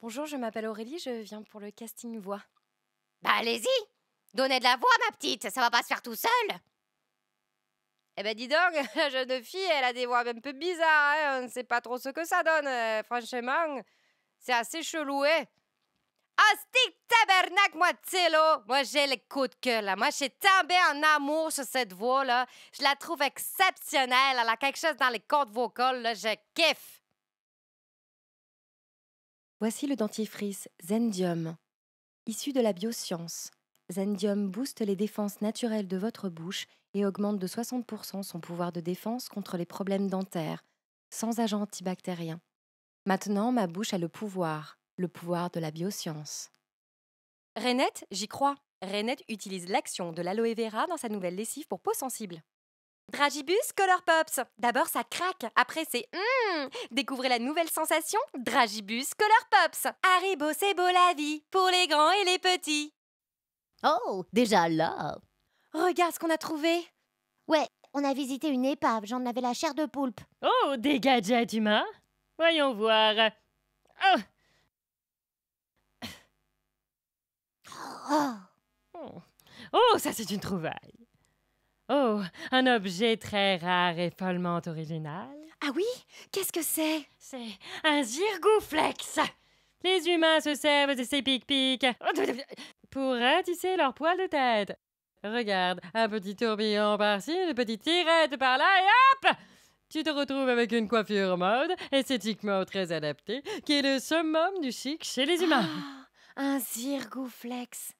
Bonjour, je m'appelle Aurélie, je viens pour le casting voix. Bah allez-y Donnez de la voix, ma petite, ça va pas se faire tout seul Eh ben dis donc, la jeune fille, elle a des voix un peu bizarres, hein on ne sait pas trop ce que ça donne, euh, franchement. C'est assez cheloué. Astic hein. tabernacle, moi, Tilo! Moi, j'ai les coups de cœur, là. Moi, j'ai tombé en amour sur cette voix, là. Je la trouve exceptionnelle. Elle a quelque chose dans les cordes vocales, là. Je kiffe. Voici le dentifrice Zendium. Issu de la bioscience, Zendium booste les défenses naturelles de votre bouche et augmente de 60% son pouvoir de défense contre les problèmes dentaires, sans agent antibactérien. Maintenant, ma bouche a le pouvoir, le pouvoir de la bioscience. Renette, j'y crois. Renette utilise l'action de l'aloe vera dans sa nouvelle lessive pour peau sensible. Dragibus Color Pops. D'abord ça craque, après c'est hum. Découvrez la nouvelle sensation Dragibus Color Pops. Haribo c'est beau la vie pour les grands et les petits. Oh, déjà là. Regarde ce qu'on a trouvé. Ouais, on a visité une épave, j'en avais la chair de poulpe. Oh, des gadgets humains Voyons voir. oh. oh, oh ça c'est une trouvaille. Oh, un objet très rare et follement original. Ah oui Qu'est-ce que c'est C'est un zirgouflex. Les humains se servent de ces pic-pics pour ratisser leurs poils de tête. Regarde, un petit tourbillon par-ci, une petite tirette par-là et hop tu te retrouves avec une coiffure mode, esthétiquement très adaptée, qui est le summum du chic chez les humains. Oh, un zirgouflex.